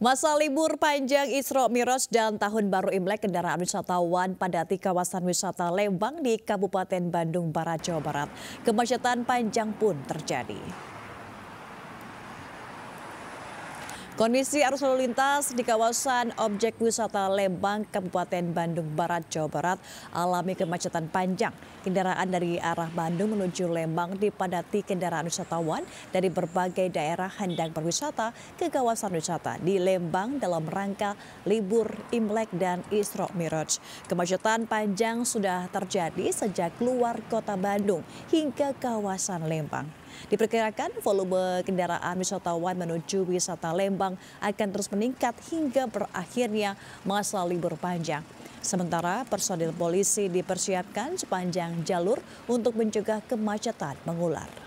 Masa libur panjang Isro Miros dan Tahun Baru Imlek kendaraan wisatawan padati kawasan wisata Lembang di Kabupaten Bandung Barat, Jawa Barat. Kemacetan panjang pun terjadi. Kondisi arus lalu lintas di kawasan objek wisata Lembang, Kabupaten Bandung Barat, Jawa Barat alami kemacetan panjang. Kendaraan dari arah Bandung menuju Lembang dipadati kendaraan wisatawan dari berbagai daerah hendak berwisata ke kawasan wisata di Lembang dalam rangka libur Imlek dan Isra Miraj. Kemacetan panjang sudah terjadi sejak keluar kota Bandung hingga kawasan Lembang. Diperkirakan volume kendaraan wisatawan menuju wisata Lembang akan terus meningkat hingga berakhirnya masa libur panjang. Sementara personil polisi dipersiapkan sepanjang jalur untuk mencegah kemacetan mengular.